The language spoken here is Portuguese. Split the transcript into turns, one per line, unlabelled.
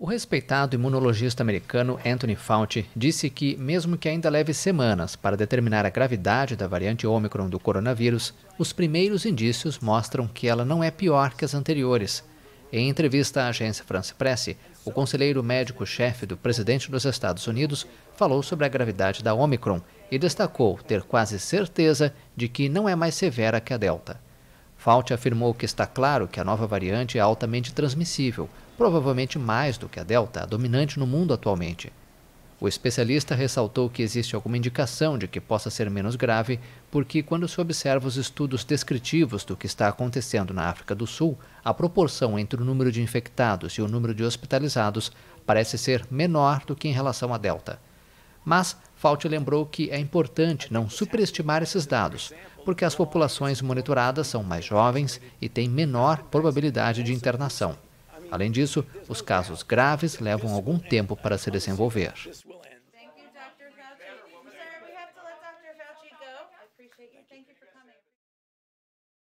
O respeitado imunologista americano Anthony Fauci disse que, mesmo que ainda leve semanas para determinar a gravidade da variante Ômicron do coronavírus, os primeiros indícios mostram que ela não é pior que as anteriores. Em entrevista à agência France Presse, o conselheiro médico-chefe do presidente dos Estados Unidos falou sobre a gravidade da Ômicron e destacou ter quase certeza de que não é mais severa que a Delta. Fauci afirmou que está claro que a nova variante é altamente transmissível, provavelmente mais do que a Delta, a dominante no mundo atualmente. O especialista ressaltou que existe alguma indicação de que possa ser menos grave, porque, quando se observa os estudos descritivos do que está acontecendo na África do Sul, a proporção entre o número de infectados e o número de hospitalizados parece ser menor do que em relação à Delta. Mas Fauci lembrou que é importante não superestimar esses dados, porque as populações monitoradas são mais jovens e têm menor probabilidade de internação. Além disso, os casos graves levam algum tempo para se desenvolver.